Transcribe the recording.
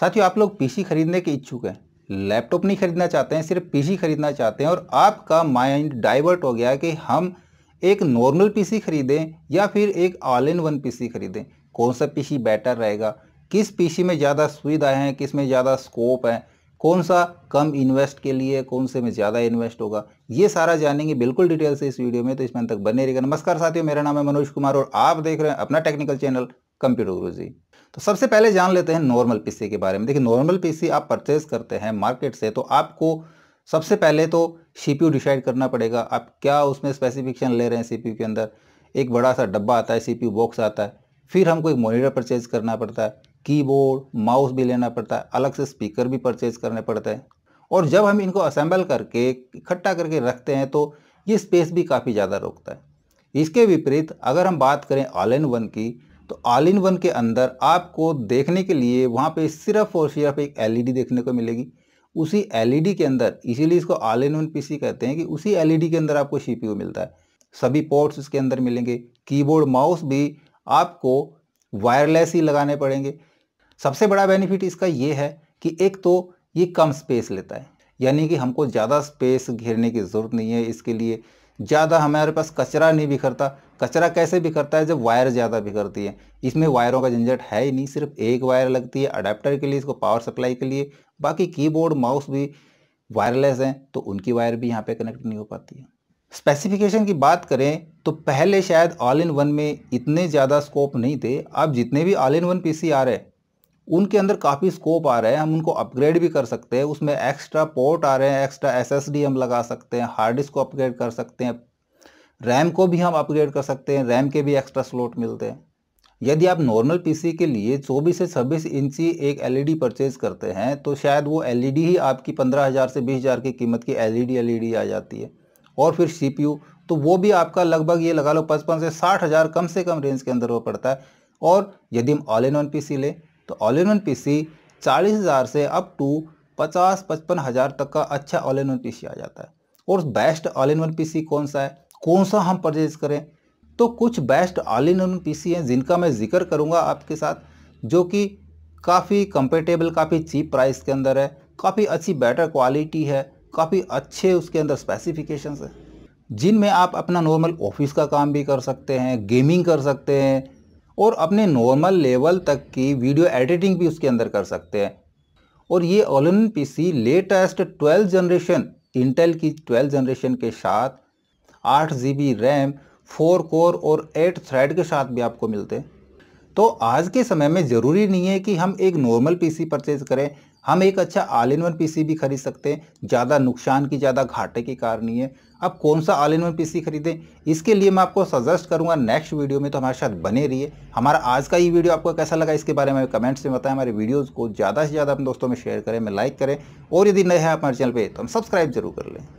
साथियों आप लोग पीसी खरीदने के इच्छुक हैं लैपटॉप नहीं खरीदना चाहते हैं सिर्फ पीसी खरीदना चाहते हैं और आपका माइंड डाइवर्ट हो गया कि हम एक नॉर्मल पीसी खरीदें या फिर एक ऑल इन वन पीसी खरीदें कौन सा पीसी बेटर रहेगा किस पीसी में ज़्यादा सुविधाएं हैं किस में ज़्यादा स्कोप है कौन सा कम इन्वेस्ट के लिए कौन से में ज़्यादा इन्वेस्ट होगा ये सारा जानेंगे बिल्कुल डिटेल से इस वीडियो में तो इसमें तक बने रहेगा नमस्कार साथियों मेरा नाम है मनोज कुमार और आप देख रहे हैं अपना टेक्निकल चैनल कंप्यूटर तो सबसे पहले जान लेते हैं नॉर्मल पीसी के बारे में देखिए नॉर्मल पीसी आप परचेज करते हैं मार्केट से तो आपको सबसे पहले तो सीपीयू डिसाइड करना पड़ेगा आप क्या उसमें स्पेसिफिकेशन ले रहे हैं सीपीयू के अंदर एक बड़ा सा डब्बा आता है सीपीयू बॉक्स आता है फिर हमको एक मोनिटर परचेज करना पड़ता है कीबोर्ड माउस भी लेना पड़ता है अलग से स्पीकर भी परचेज करने पड़ते हैं और जब हम इनको असेंबल करके इकट्ठा करके रखते हैं तो ये स्पेस भी काफ़ी ज़्यादा रोकता है इसके विपरीत अगर हम बात करें ऑल इन वन की तो ऑल इन वन के अंदर आपको देखने के लिए वहाँ पे सिर्फ और सिर्फ एक एलईडी e देखने को मिलेगी उसी एलईडी e के अंदर इसीलिए इसको ऑल इन वन पीसी कहते हैं कि उसी एलईडी e के अंदर आपको सीपीयू मिलता है सभी पोर्ट्स इसके अंदर मिलेंगे कीबोर्ड माउस भी आपको वायरलेस ही लगाने पड़ेंगे सबसे बड़ा बेनिफिट इसका ये है कि एक तो ये कम स्पेस लेता है यानी कि हमको ज़्यादा स्पेस घेरने की ज़रूरत नहीं है इसके लिए ज़्यादा हमारे पास कचरा नहीं बिखरता कचरा कैसे बिखरता है जब वायर ज़्यादा बिखरती है इसमें वायरों का झंझट है ही नहीं सिर्फ एक वायर लगती है अडेप्टर के लिए इसको पावर सप्लाई के लिए बाकी कीबोर्ड माउस भी वायरलेस हैं तो उनकी वायर भी यहाँ पे कनेक्ट नहीं हो पाती है स्पेसिफिकेशन की बात करें तो पहले शायद ऑल इन वन में इतने ज़्यादा स्कोप नहीं थे अब जितने भी ऑल इन वन पीसी आ रहे हैं उनके अंदर काफ़ी स्कोप आ रहे हैं हम उनको अपग्रेड भी कर सकते हैं उसमें एक्स्ट्रा पोर्ट आ रहे हैं एक्स्ट्रा एसएसडी हम लगा सकते हैं हार्ड डिस्क को अपग्रेड कर सकते हैं रैम को भी हम अपग्रेड कर सकते हैं रैम के भी एक्स्ट्रा स्लोट मिलते हैं यदि आप नॉर्मल पीसी के लिए 24 से 26 इंची एक एलईडी परचेज e करते हैं तो शायद वो एलईडी e ही आपकी 15000 से 20000 की कीमत की एलईडी एलईडी e आ जाती है और फिर सीपीयू तो वो भी आपका लगभग ये लगा लो पचपन से साठ हज़ार कम से कम रेंज के अंदर वो पड़ता है और यदि हम ऑल इन वन पी लें तो ऑल इन वन पीसी चालीस हज़ार से अप टू पचास पचपन हज़ार तक का अच्छा ऑल इन वन पीसी आ जाता है और best all in one PC कौन सा है कौन सा हम परचेज करें तो कुछ best all in one PC हैं जिनका मैं जिक्र करूँगा आपके साथ जो कि काफ़ी कंपेटेबल काफ़ी चीप प्राइस के अंदर है काफ़ी अच्छी बेटर क्वालिटी है काफ़ी अच्छे उसके अंदर स्पेसिफिकेशंस हैं जिनमें आप अपना नॉर्मल ऑफिस का काम भी कर सकते हैं गेमिंग कर सकते हैं और अपने नॉर्मल लेवल तक की वीडियो एडिटिंग भी उसके अंदर कर सकते हैं और ये all in P C latest twelfth generation Intel की ट्वेल्थ जनरेशन के साथ आठ G B RAM four core और एट थ्रेड के साथ भी आपको मिलते हैं तो आज के समय में ज़रूरी नहीं है कि हम एक नॉर्मल पीसी परचेज करें हम एक अच्छा आल इन वन पीसी भी खरीद सकते हैं ज़्यादा नुकसान की ज़्यादा घाटे की कार नहीं है अब कौन सा आल इन वन पीसी खरीदें इसके लिए मैं आपको सजेस्ट करूंगा नेक्स्ट वीडियो में तो हमारे साथ बने रहिए हमारा आज का ये वीडियो आपको कैसा लगा इसके बारे में कमेंट्स में बताएं हमारे वीडियोज़ को ज़्यादा से ज़्यादा अपने दोस्तों में शेयर करें मैं लाइक करें और यदि नए हैं आप हमारे चैनल पर तो हम सब्सक्राइब जरूर कर लें